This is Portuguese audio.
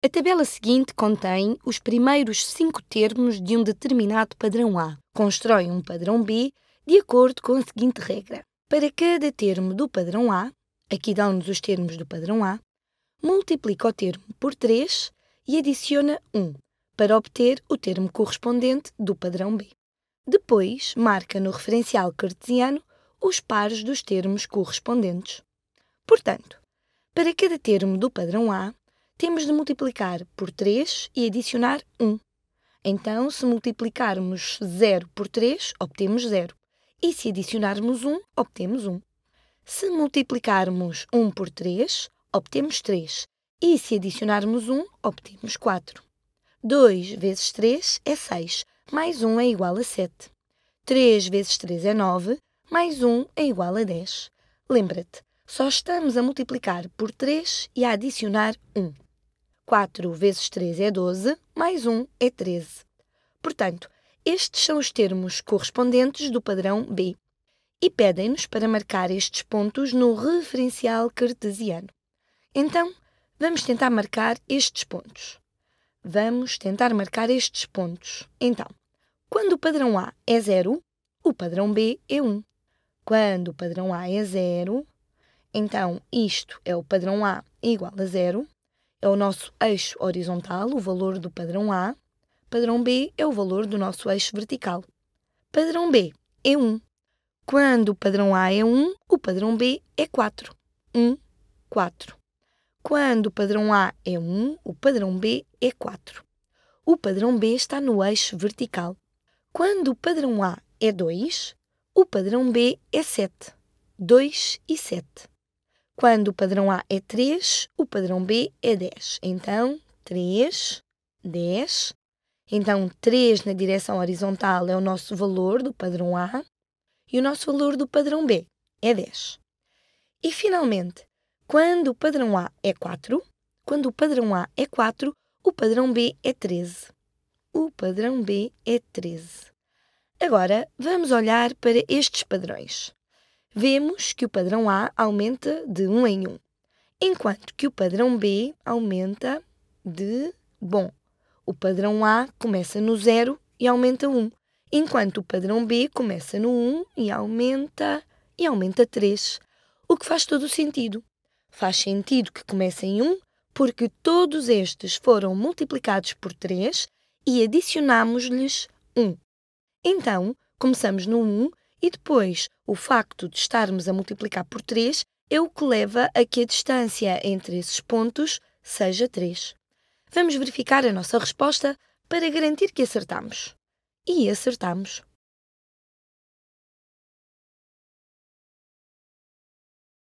A tabela seguinte contém os primeiros cinco termos de um determinado padrão A. Constrói um padrão B de acordo com a seguinte regra. Para cada termo do padrão A, aqui dão-nos os termos do padrão A, multiplica o termo por 3 e adiciona 1, para obter o termo correspondente do padrão B. Depois, marca no referencial cartesiano os pares dos termos correspondentes. Portanto, para cada termo do padrão A, temos de multiplicar por 3 e adicionar 1. Então, se multiplicarmos 0 por 3, obtemos 0. E se adicionarmos 1, obtemos 1. Se multiplicarmos 1 por 3, obtemos 3. E se adicionarmos 1, obtemos 4. 2 vezes 3 é 6, mais 1 é igual a 7. 3 vezes 3 é 9, mais 1 é igual a 10. Lembra-te, só estamos a multiplicar por 3 e a adicionar 1. 4 vezes 3 é 12, mais 1 é 13. Portanto, estes são os termos correspondentes do padrão B e pedem-nos para marcar estes pontos no referencial cartesiano. Então, vamos tentar marcar estes pontos. Vamos tentar marcar estes pontos. Então, quando o padrão A é 0, o padrão B é 1. Quando o padrão A é 0, então isto é o padrão A igual a 0 é o nosso eixo horizontal, o valor do padrão A. Padrão B é o valor do nosso eixo vertical. Padrão B é 1. Quando o padrão A é 1, o padrão B é 4. 1, 4. Quando o padrão A é 1, o padrão B é 4. O padrão B está no eixo vertical. Quando o padrão A é 2, o padrão B é 7. 2 e 7. Quando o padrão A é 3, o padrão B é 10. Então, 3, 10. Então, 3 na direção horizontal é o nosso valor do padrão A e o nosso valor do padrão B é 10. E, finalmente, quando o padrão A é 4, quando o padrão A é 4, o padrão B é 13. O padrão B é 13. Agora, vamos olhar para estes padrões vemos que o padrão A aumenta de 1 em 1, enquanto que o padrão B aumenta de. Bom, o padrão A começa no 0 e aumenta 1, enquanto o padrão B começa no 1 e aumenta. e aumenta 3, o que faz todo o sentido. Faz sentido que comece em 1, porque todos estes foram multiplicados por 3 e adicionamos-lhes 1. Então, começamos no 1 e depois, o facto de estarmos a multiplicar por 3 é o que leva a que a distância entre esses pontos seja 3. Vamos verificar a nossa resposta para garantir que acertamos. E acertamos.